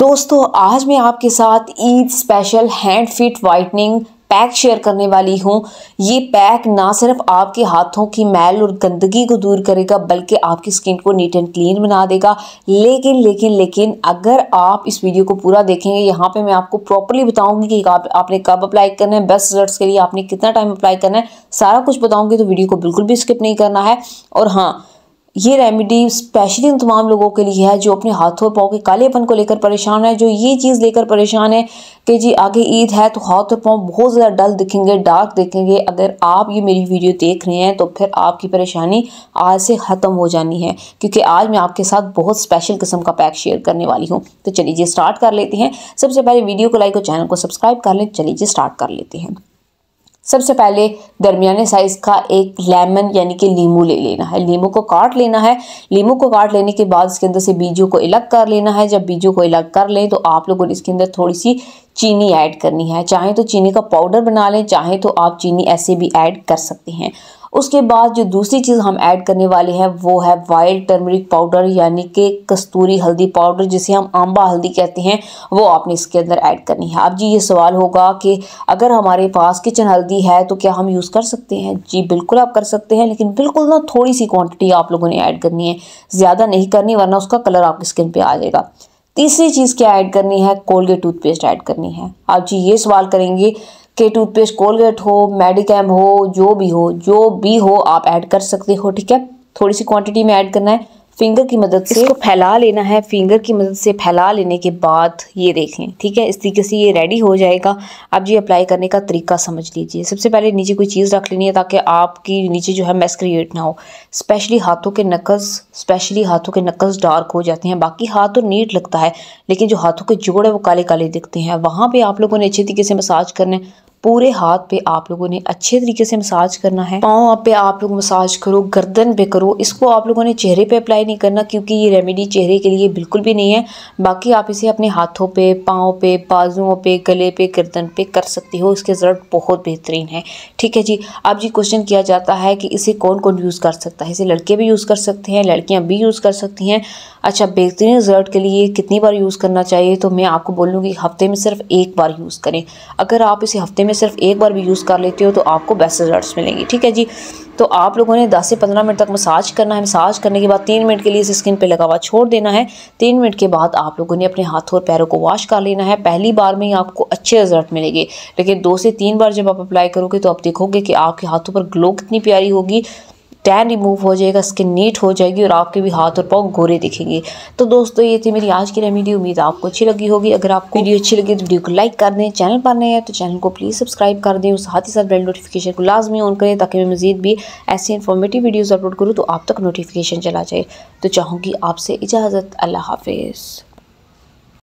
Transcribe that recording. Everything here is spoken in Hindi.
दोस्तों आज मैं आपके साथ Eid special hand feet whitening pack share करने वाली हूँ ये पैक ना सिर्फ आपके हाथों की मैल और गंदगी को दूर करेगा बल्कि आपकी स्किन को नीट एंड क्लीन बना देगा लेकिन लेकिन लेकिन अगर आप इस वीडियो को पूरा देखेंगे यहाँ पे मैं आपको प्रॉपरली बताऊंगी कि आप, आपने कब अप्लाई करना है बेस्ट रिजल्ट्स के लिए आपने कितना टाइम अप्लाई करना है सारा कुछ बताऊँगी तो वीडियो को बिल्कुल भी स्किप नहीं करना है और हाँ ये रेमेडी स्पेशली उन तमाम लोगों के लिए है जो अपने हाथों और पाँव के कालेपन को लेकर परेशान है जो ये चीज़ लेकर परेशान है कि जी आगे ईद है तो हाथ और पाँव बहुत ज़्यादा डल दिखेंगे डार्क दिखेंगे अगर आप ये मेरी वीडियो देख रहे हैं तो फिर आपकी परेशानी आज से ख़त्म हो जानी है क्योंकि आज मैं आपके साथ बहुत स्पेशल किस्म का पैक शेयर करने वाली हूँ तो चलिए स्टार्ट कर लेते हैं सबसे पहले वीडियो को लाइक और चैनल को सब्सक्राइब कर लें चलिए स्टार्ट कर लेते हैं सबसे पहले दरमियाने साइज़ का एक लेमन यानी कि लीमू ले लेना है लीमू को काट लेना है लीमू को काट लेने के बाद इसके अंदर से बीजों को अलग कर लेना है जब बीजों को अलग कर लें तो आप लोगों ने इसके अंदर थोड़ी सी चीनी ऐड करनी है चाहे तो चीनी का पाउडर बना लें चाहे तो आप चीनी ऐसे भी ऐड कर सकते हैं उसके बाद जो दूसरी चीज़ हम ऐड करने वाले हैं वो है वाइल्ड टर्मरिक पाउडर यानी कि कस्तूरी हल्दी पाउडर जिसे हम आंबा हल्दी कहते हैं वो आपने इसके अंदर ऐड करनी है अब जी ये सवाल होगा कि अगर हमारे पास किचन हल्दी है तो क्या हम यूज़ कर सकते हैं जी बिल्कुल आप कर सकते हैं लेकिन बिल्कुल ना थोड़ी सी क्वान्टिटी आप लोगों ने ऐड करनी है ज़्यादा नहीं करनी वरना उसका कलर आपकी स्किन पर आ जाएगा तीसरी चीज़ क्या ऐड करनी है कोलगेट टूथपेस्ट ऐड करनी है आप जी ये सवाल करेंगे कि टूथपेस्ट कोलगेट हो मेडिकैम हो जो भी हो जो भी हो आप ऐड कर सकते हो ठीक है थोड़ी सी क्वांटिटी में ऐड करना है फिंगर की मदद से इसको फैला लेना है फिंगर की मदद से फैला लेने के बाद ये देखें ठीक है इस तरीके से ये रेडी हो जाएगा अब ये अप्लाई करने का तरीका समझ लीजिए सबसे पहले नीचे कोई चीज़ रख लेनी है ताकि आपकी नीचे जो है मैस क्रिएट ना हो स्पेशली हाथों के नकस स्पेशली हाथों के नकस डार्क हो जाते हैं बाकी हाथ तो नीट लगता है लेकिन जो हाथों के जोड़ है वो काले काले दिखते हैं वहाँ पर आप लोगों ने अच्छे तरीके से मसाज करने पूरे हाथ पे आप लोगों ने अच्छे तरीके से मसाज करना है पाँव पे आप लोग मसाज करो गर्दन पे करो इसको आप लोगों ने चेहरे पे अप्लाई नहीं करना क्योंकि ये रेमेडी चेहरे के लिए बिल्कुल भी नहीं है बाकी आप इसे अपने हाथों पे पाँव पे बाजुओं पे गले पे गर्दन पे कर सकती हो इसके रिजल्ट बहुत बेहतरीन है ठीक है जी अब जी क्वेश्चन किया जाता है कि इसे कौन कौन यूज़ कर सकता है इसे लड़के भी यूज़ कर सकते हैं लड़कियाँ भी यूज़ कर सकती हैं अच्छा बेहतरीन रिजल्ट के लिए कितनी बार यूज़ करना चाहिए तो मैं आपको बोलूँगी हफ्ते में सिर्फ एक बार यूज़ करें अगर आप इसे हफ्ते में में सिर्फ एक बार भी यूज़ कर लेते हो तो आपको बेस्ट रिजल्ट मिलेंगे ठीक है जी तो आप लोगों ने 10 से 15 मिनट तक मसाज करना है मसाज करने के बाद तीन मिनट के लिए इस स्किन पे लगावा छोड़ देना है तीन मिनट के बाद आप लोगों ने अपने हाथों और पैरों को वॉश कर लेना है पहली बार में ही आपको अच्छे रिजल्ट मिलेंगे लेकिन दो से तीन बार जब आप अप्लाई करोगे तो आप देखोगे कि आपके हाथों पर ग्लो कितनी प्यारी होगी टैन रिमूव हो जाएगा स्किन नीट हो जाएगी और आपके भी हाथ और पाँव गोरे दिखेंगे तो दोस्तों ये थी मेरी आज की रेमेडी उम्मीद आपको अच्छी लगी होगी अगर आपको वीडियो अच्छी लगी तो वीडियो को लाइक कर दें चैनल पर नए हैं तो चैनल को प्लीज़ सब्सक्राइब कर दें उस साथ ही साथ बेल नोटिफिकेशन को लाजमी ऑन करें ताकि मैं मजीद भी ऐसी इन्फॉर्मेटिव वीडियोज़ अपलोड करूँ तो आप तक नोटिफिकेशन चला जाए तो चाहूँगी आपसे इजाज़त अल्लाह हाफिज़